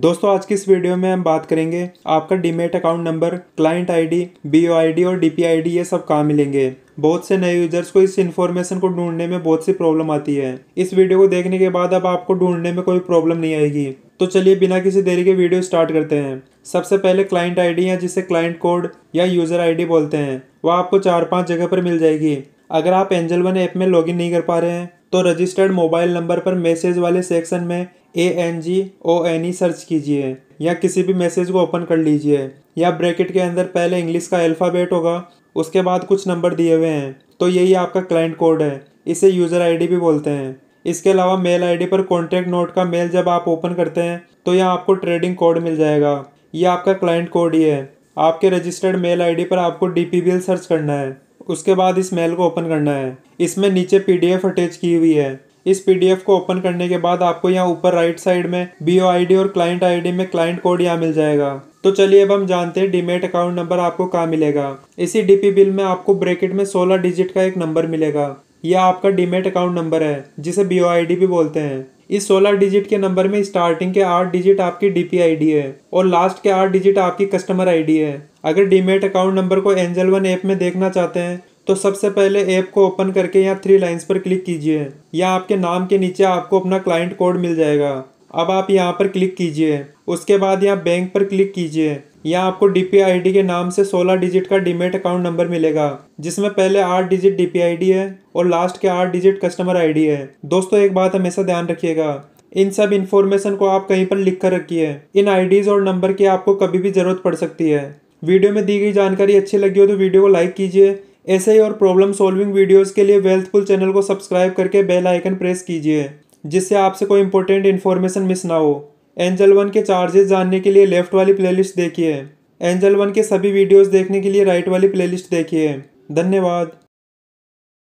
दोस्तों आज की इस वीडियो में हम बात करेंगे आपका demat account number client ID, BOID और डीपीआईडी ये सब कहाँ मिलेंगे बहुत से नए यूजर्स को इस इन्फॉर्मेशन को ढूंढने में बहुत सी प्रॉब्लम आती है इस वीडियो को देखने के बाद अब आपको ढूंढने में कोई प्रॉब्लम नहीं आएगी तो चलिए बिना किसी देरी के वीडियो स्टार्ट करते हैं सबसे पहले क्लाइंट डी या जिसे क्लाइंट कोड या यूज़र डी बोलते हैं वह आपको चार पाँच जगह पर मिल जाएगी अगर आप एंजल वन ऐप में लॉगिन नहीं कर पा रहे हैं तो रजिस्टर्ड मोबाइल नंबर पर मैसेज वाले सेक्शन में A N G O N E search कीजिए या किसी भी मैसेज को ओपन कर लीजिए या ब्रैकेट के अंदर पहले इंग्लिश का अल्फ़ाबेट होगा उसके बाद कुछ नंबर दिए हुए हैं तो यही आपका क्लाइंट कोड है इसे यूज़र आईडी भी बोलते हैं इसके अलावा मेल आईडी पर कॉन्टैक्ट नोट का मेल जब आप ओपन करते हैं तो यह आपको ट्रेडिंग कोड मिल जाएगा ये आपका क्लाइंट कोड ही है आपके रजिस्टर्ड मेल आईडी पर आपको डी सर्च करना है उसके बाद इस मेल को ओपन करना है इसमें नीचे पीडीएफ अटैच की हुई है इस पीडीएफ को ओपन करने के बाद आपको यहाँ ऊपर राइट साइड में बीओ आईडी और क्लाइंट आईडी में क्लाइंट कोड यहाँ मिल जाएगा तो चलिए अब हम जानते हैं डीमेट अकाउंट नंबर आपको कहाँ मिलेगा इसी डीपी बिल में आपको ब्रेकेट में सोलह डिजिट का एक नंबर मिलेगा यह आपका डीमेट अकाउंट नंबर है जिसे बीओ डी भी बोलते हैं इस 16 डिजिट के नंबर में स्टार्टिंग के आठ डिजिट आपकी आई डी है और लास्ट के आठ डिजिट आपकी कस्टमर आईडी है अगर डीमेट अकाउंट नंबर को एंजल वन ऐप में देखना चाहते हैं तो सबसे पहले ऐप को ओपन करके यहाँ थ्री लाइंस पर क्लिक कीजिए या आपके नाम के नीचे आपको अपना क्लाइंट कोड मिल जाएगा अब आप यहाँ पर क्लिक कीजिए उसके बाद यहाँ बैंक पर क्लिक कीजिए यहाँ आपको डीपीआईडी के नाम से 16 डिजिट का डीमेट अकाउंट नंबर मिलेगा जिसमें पहले आठ डिजिट डीपीआईडी है और लास्ट के आठ डिजिट कस्टमर आईडी है दोस्तों एक बात हमेशा ध्यान रखिएगा इन सब इन्फॉर्मेशन को आप कहीं पर लिख कर रखिए इन आईडीज और नंबर की आपको कभी भी जरूरत पड़ सकती है वीडियो में दी गई जानकारी अच्छी लगी हो तो वीडियो को लाइक कीजिए ऐसे ही और प्रॉब्लम सॉल्विंग वीडियोज के लिए वेल्थफुल चैनल को सब्सक्राइब करके बेल आइकन प्रेस कीजिए जिससे आपसे कोई इंपॉर्टेंट इन्फॉर्मेशन मिस ना हो एंजल वन के चार्जेस जानने के लिए लेफ्ट वाली प्लेलिस्ट देखिए एंजल वन के सभी वीडियोस देखने के लिए राइट वाली प्लेलिस्ट देखिए धन्यवाद